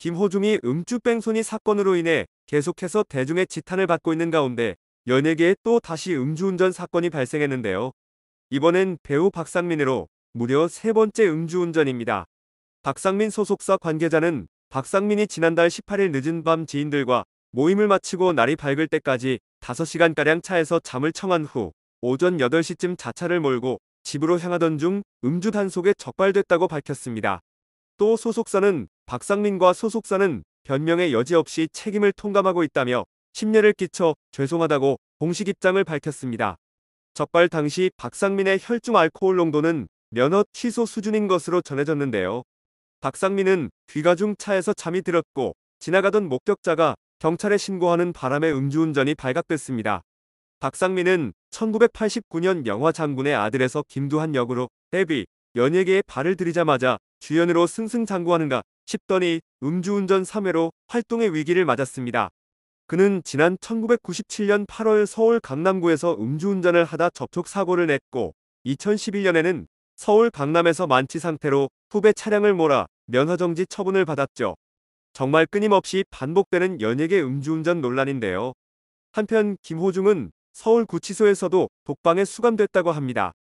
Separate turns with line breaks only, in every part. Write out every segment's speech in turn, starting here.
김호중이 음주뺑소니 사건으로 인해 계속해서 대중의 지탄을 받고 있는 가운데 연예계에 또 다시 음주운전 사건이 발생했는데요. 이번엔 배우 박상민으로 무려 세 번째 음주운전입니다. 박상민 소속사 관계자는 박상민이 지난달 18일 늦은 밤 지인들과 모임을 마치고 날이 밝을 때까지 5시간가량 차에서 잠을 청한 후 오전 8시쯤 자차를 몰고 집으로 향하던 중 음주 단속에 적발됐다고 밝혔습니다. 또 소속사는 박상민과 소속사는 변명의 여지 없이 책임을 통감하고 있다며 심려를 끼쳐 죄송하다고 공식 입장을 밝혔습니다. 적발 당시 박상민의 혈중 알코올 농도는 면허 취소 수준인 것으로 전해졌는데요. 박상민은 귀가 중 차에서 잠이 들었고 지나가던 목격자가 경찰에 신고하는 바람에 음주운전이 발각됐습니다. 박상민은 1989년 영화 장군의 아들에서 김두한 역으로 데뷔, 연예계에 발을 들이자마자 주연으로 승승장구하는가 싶더니 음주운전 3회로 활동의 위기를 맞았습니다. 그는 지난 1997년 8월 서울 강남구에서 음주운전을 하다 접촉사고를 냈고 2011년에는 서울 강남에서 만취 상태로 후배 차량을 몰아 면허정지 처분을 받았죠. 정말 끊임없이 반복되는 연예계 음주운전 논란인데요. 한편 김호중은 서울구치소에서도 독방에 수감됐다고 합니다.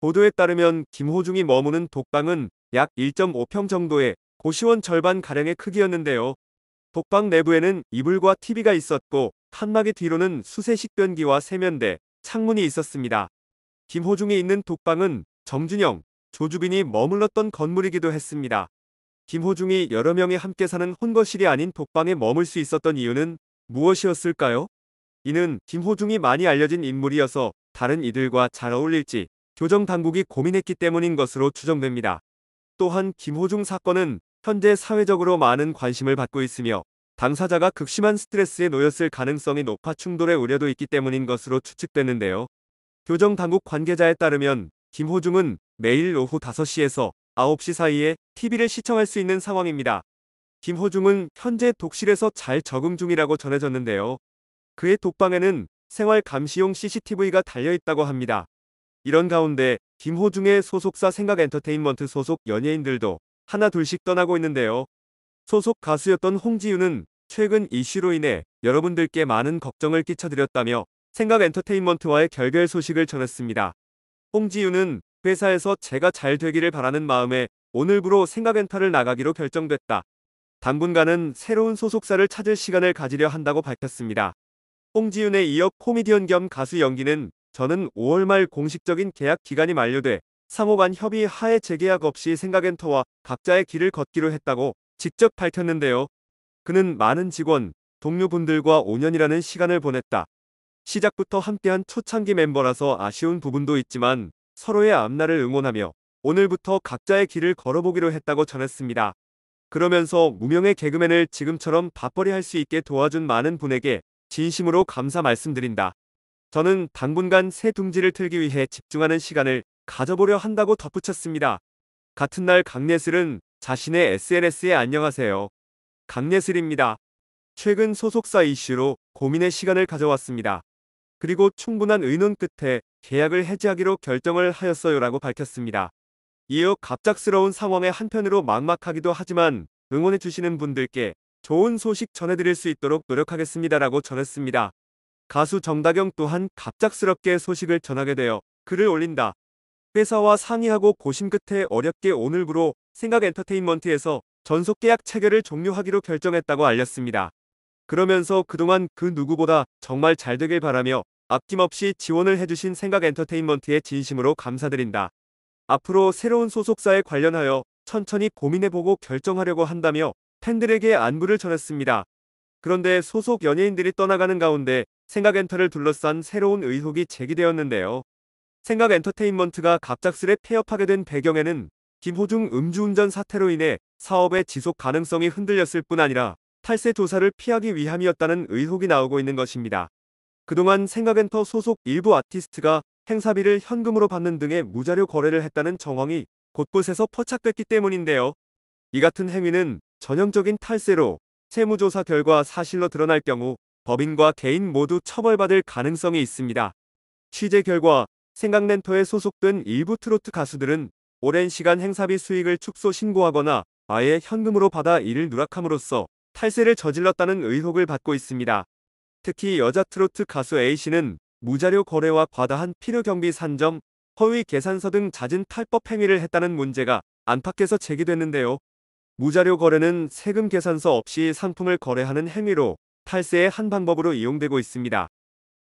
보도에 따르면 김호중이 머무는 독방은 약 1.5평 정도의 도시원 절반 가량의 크기였는데요. 독방 내부에는 이불과 TV가 있었고 칸막이 뒤로는 수세 식변기와 세면대, 창문이 있었습니다. 김호중이 있는 독방은 정준영, 조주빈이 머물렀던 건물이기도 했습니다. 김호중이 여러 명이 함께 사는 혼거실이 아닌 독방에 머물 수 있었던 이유는 무엇이었을까요? 이는 김호중이 많이 알려진 인물이어서 다른 이들과 잘 어울릴지 교정 당국이 고민했기 때문인 것으로 추정됩니다. 또한 김호중 사건은 현재 사회적으로 많은 관심을 받고 있으며 당사자가 극심한 스트레스에 놓였을 가능성이 높아 충돌의 우려도 있기 때문인 것으로 추측되는데요. 교정 당국 관계자에 따르면 김호중은 매일 오후 5시에서 9시 사이에 TV를 시청할 수 있는 상황입니다. 김호중은 현재 독실에서 잘 적응 중이라고 전해졌는데요. 그의 독방에는 생활 감시용 CCTV가 달려 있다고 합니다. 이런 가운데 김호중의 소속사 생각엔터테인먼트 소속 연예인들도 하나 둘씩 떠나고 있는데요. 소속 가수였던 홍지윤은 최근 이슈로 인해 여러분들께 많은 걱정을 끼쳐드렸다며 생각엔터테인먼트와의 결별 소식을 전했습니다. 홍지윤은 회사에서 제가 잘 되기를 바라는 마음에 오늘부로 생각엔터를 나가기로 결정됐다. 당분간은 새로운 소속사를 찾을 시간을 가지려 한다고 밝혔습니다. 홍지윤에 이어 코미디언 겸 가수 연기는 저는 5월 말 공식적인 계약 기간이 만료돼 상호간 협의 하에 재계약 없이 생각엔터와 각자의 길을 걷기로 했다고 직접 밝혔는데요. 그는 많은 직원, 동료분들과 5년이라는 시간을 보냈다. 시작부터 함께한 초창기 멤버라서 아쉬운 부분도 있지만 서로의 앞날을 응원하며 오늘부터 각자의 길을 걸어보기로 했다고 전했습니다. 그러면서 무명의 개그맨을 지금처럼 밥벌이 할 수 있게 도와준 많은 분에게 진심으로 감사 말씀드린다. 저는 당분간 새 둥지를 틀기 위해 집중하는 시간을 가져보려 한다고 덧붙였습니다. 같은 날 강예슬은 자신의 SNS에 안녕하세요. 강예슬입니다. 최근 소속사 이슈로 고민의 시간을 가져왔습니다. 그리고 충분한 의논 끝에 계약을 해지하기로 결정을 하였어요라고 밝혔습니다. 이어 갑작스러운 상황에 한편으로 막막하기도 하지만 응원해주시는 분들께 좋은 소식 전해드릴 수 있도록 노력하겠습니다라고 전했습니다. 가수 정다경 또한 갑작스럽게 소식을 전하게 되어 글을 올린다. 회사와 상의하고 고심 끝에 어렵게 오늘부로 생각 엔터테인먼트에서 전속계약 체결을 종료하기로 결정했다고 알렸습니다. 그러면서 그동안 그 누구보다 정말 잘 되길 바라며 아낌없이 지원을 해주신 생각 엔터테인먼트에 진심으로 감사드린다. 앞으로 새로운 소속사에 관련하여 천천히 고민해보고 결정하려고 한다며 팬들에게 안부를 전했습니다. 그런데 소속 연예인들이 떠나가는 가운데 생각엔터를 둘러싼 새로운 의혹이 제기되었는데요. 생각 엔터테인먼트가 갑작스레 폐업하게 된 배경에는 김호중 음주운전 사태로 인해 사업의 지속 가능성이 흔들렸을 뿐 아니라 탈세 조사를 피하기 위함이었다는 의혹이 나오고 있는 것입니다. 그동안 생각엔터 소속 일부 아티스트가 행사비를 현금으로 받는 등의 무자료 거래를 했다는 정황이 곳곳에서 포착됐기 때문인데요. 이 같은 행위는 전형적인 탈세로 채무조사 결과 사실로 드러날 경우 법인과 개인 모두 처벌받을 가능성이 있습니다. 취재 결과 생각낸터에 소속된 일부 트로트 가수들은 오랜 시간 행사비 수익을 축소 신고하거나 아예 현금으로 받아 이를 누락함으로써 탈세를 저질렀다는 의혹을 받고 있습니다. 특히 여자 트로트 가수 A씨는 무자료 거래와 과다한 필요 경비 산점, 허위 계산서 등 잦은 탈법 행위를 했다는 문제가 안팎에서 제기됐는데요. 무자료 거래는 세금 계산서 없이 상품을 거래하는 행위로 탈세의 한 방법으로 이용되고 있습니다.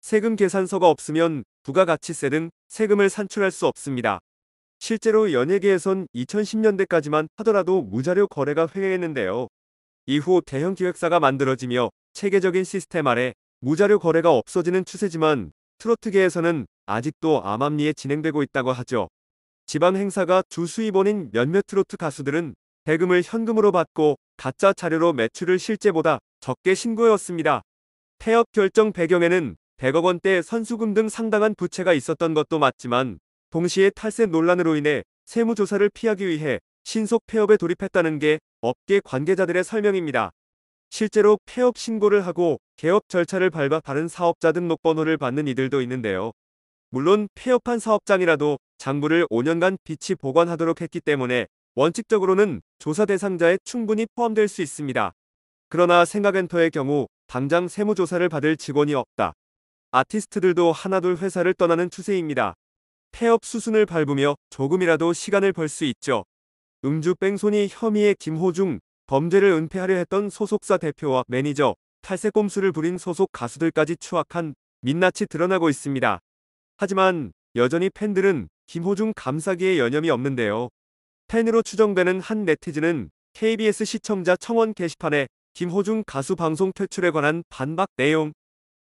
세금 계산서가 없으면 부가가치세 등 세금을 산출할 수 없습니다. 실제로 연예계에선 2010년대까지만 하더라도 무자료 거래가 횡행했는데요. 이후 대형 기획사가 만들어지며 체계적인 시스템 아래 무자료 거래가 없어지는 추세지만 트로트계에서는 아직도 암암리에 진행되고 있다고 하죠. 지방 행사가 주 수입원인 몇몇 트로트 가수들은 대금을 현금으로 받고 가짜 자료로 매출을 실제보다 적게 신고해왔습니다. 폐업 결정 배경에는 100억 원대 선수금 등 상당한 부채가 있었던 것도 맞지만 동시에 탈세 논란으로 인해 세무조사를 피하기 위해 신속 폐업에 돌입했다는 게 업계 관계자들의 설명입니다. 실제로 폐업 신고를 하고 개업 절차를 밟아 다른 사업자 등록번호를 받는 이들도 있는데요. 물론 폐업한 사업장이라도 장부를 5년간 빛이 보관하도록 했기 때문에 원칙적으로는 조사 대상자에 충분히 포함될 수 있습니다. 그러나 생각엔터의 경우 당장 세무조사를 받을 직원이 없다. 아티스트들도 하나둘 회사를 떠나는 추세입니다. 폐업 수순을 밟으며 조금이라도 시간을 벌 수 있죠. 음주 뺑소니 혐의의 김호중, 범죄를 은폐하려 했던 소속사 대표와 매니저, 탈세 꼼수를 부린 소속 가수들까지 추악한 민낯이 드러나고 있습니다. 하지만 여전히 팬들은 김호중 감사기에 여념이 없는데요. 팬으로 추정되는 한 네티즌은 KBS 시청자 청원 게시판에 김호중 가수 방송 퇴출에 관한 반박 내용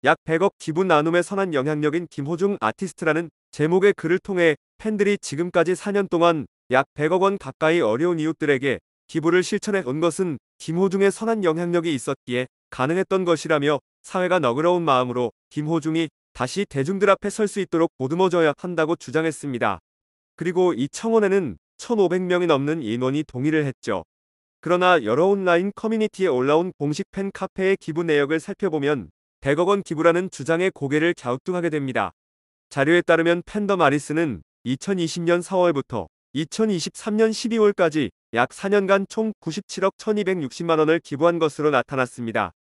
약 100억 기부 나눔에 선한 영향력인 김호중 아티스트라는 제목의 글을 통해 팬들이 지금까지 4년 동안 약 100억 원 가까이 어려운 이웃들에게 기부를 실천해 온 것은 김호중의 선한 영향력이 있었기에 가능했던 것이라며 사회가 너그러운 마음으로 김호중이 다시 대중들 앞에 설 수 있도록 보듬어줘야 한다고 주장했습니다. 그리고 이 청원에는 1,500명이 넘는 인원이 동의를 했죠. 그러나 여러 온라인 커뮤니티에 올라온 공식 팬 카페의 기부 내역을 살펴보면 100억 원 기부라는 주장에 고개를 갸우뚱하게 됩니다. 자료에 따르면 팬더 마리스는 2020년 4월부터 2023년 12월까지 약 4년간 총 97억 1260만 원을 기부한 것으로 나타났습니다.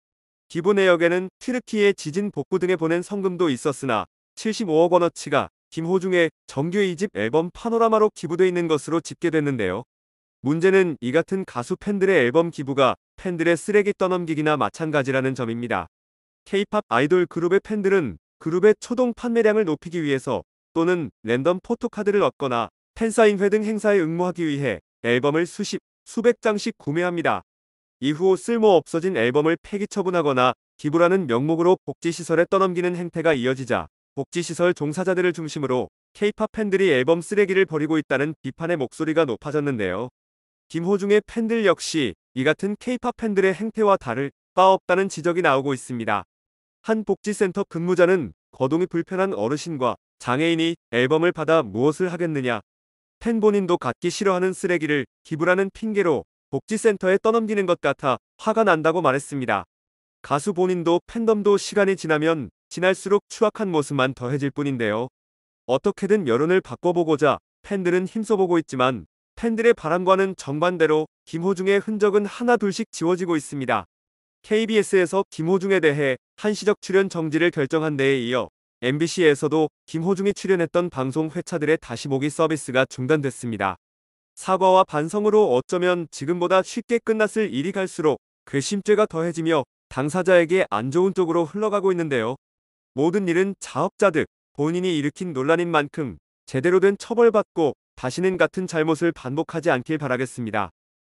기부 내역에는 트르키의 지진 복구 등에 보낸 성금도 있었으나 75억 원어치가 김호중의 정규 2집 앨범 파노라마로 기부돼 있는 것으로 집계됐는데요. 문제는 이 같은 가수 팬들의 앨범 기부가 팬들의 쓰레기 떠넘기기나 마찬가지라는 점입니다. K-팝 아이돌 그룹의 팬들은 그룹의 초동 판매량을 높이기 위해서 또는 랜덤 포토카드를 얻거나 팬사인회 등 행사에 응모하기 위해 앨범을 수십, 수백 장씩 구매합니다. 이후 쓸모 없어진 앨범을 폐기 처분하거나 기부라는 명목으로 복지시설에 떠넘기는 행태가 이어지자 복지시설 종사자들을 중심으로 K-팝 팬들이 앨범 쓰레기를 버리고 있다는 비판의 목소리가 높아졌는데요. 김호중의 팬들 역시 이 같은 K-팝 팬들의 행태와 다를 바 없다는 지적이 나오고 있습니다. 한 복지센터 근무자는 거동이 불편한 어르신과 장애인이 앨범을 받아 무엇을 하겠느냐. 팬 본인도 갖기 싫어하는 쓰레기를 기부라는 핑계로 복지센터에 떠넘기는 것 같아 화가 난다고 말했습니다. 가수 본인도 팬덤도 시간이 지나면 지날수록 추악한 모습만 더해질 뿐인데요. 어떻게든 여론을 바꿔보고자 팬들은 힘써보고 있지만 팬들의 바람과는 정반대로 김호중의 흔적은 하나 둘씩 지워지고 있습니다. KBS에서 김호중에 대해 한시적 출연 정지를 결정한 데에 이어 MBC에서도 김호중이 출연했던 방송 회차들의 다시보기 서비스가 중단됐습니다. 사과와 반성으로 어쩌면 지금보다 쉽게 끝났을 일이 갈수록 괘씸죄가 더해지며 당사자에게 안 좋은 쪽으로 흘러가고 있는데요. 모든 일은 자업자득, 본인이 일으킨 논란인 만큼 제대로 된 처벌받고 다시는 같은 잘못을 반복하지 않길 바라겠습니다.